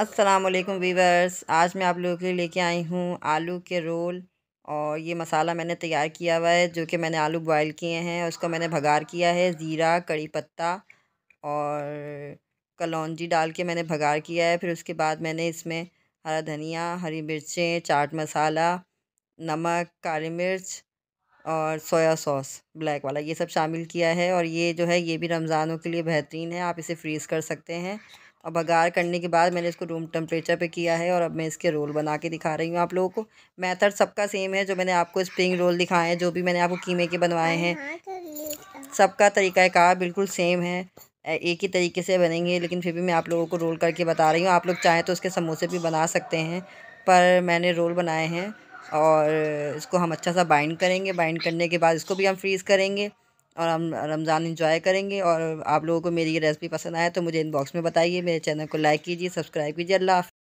अस्सलाम वालेकुम वीवर्स आज मैं आप लोगों के लिए लेके आई हूँ आलू के रोल और ये मसाला मैंने तैयार किया हुआ है जो कि मैंने आलू बॉयल किए हैं उसको मैंने भगार किया है ज़ीरा कड़ी पत्ता और कलौजी डाल के मैंने भगार किया है फिर उसके बाद मैंने इसमें हरा धनिया हरी मिर्चें चाट मसाला नमक काली मिर्च और सोया सॉस ब्लैक वाला ये सब शामिल किया है और ये जो है ये भी रमज़ानों के लिए बेहतरीन है आप इसे फ्रीज़ कर सकते हैं और बघार करने के बाद मैंने इसको रूम टेम्परेचर पे किया है और अब मैं इसके रोल बना के दिखा रही हूँ आप लोगों को मेथड सबका सेम है जो मैंने आपको स्प्रिंग रोल दिखाए हैं जो भी मैंने आपको कीमे के बनवाए हैं सबका तरीक़ाकार बिल्कुल सेम है एक ही तरीके से बनेंगे लेकिन फिर भी मैं आप लोगों को रोल करके बता रही हूँ आप लोग चाहें तो उसके समोसे भी बना सकते हैं पर मैंने रोल बनाए हैं और इसको हम अच्छा सा बाइंड करेंगे बाइंड करने के बाद इसको भी हम फ्रीज़ करेंगे और हम रमज़ान इंजॉय करेंगे और आप लोगों को मेरी ये रेसिपी पसंद आया तो मुझे इनबॉक्स में बताइए मेरे चैनल को लाइक कीजिए सब्सक्राइब कीजिए अल्लाह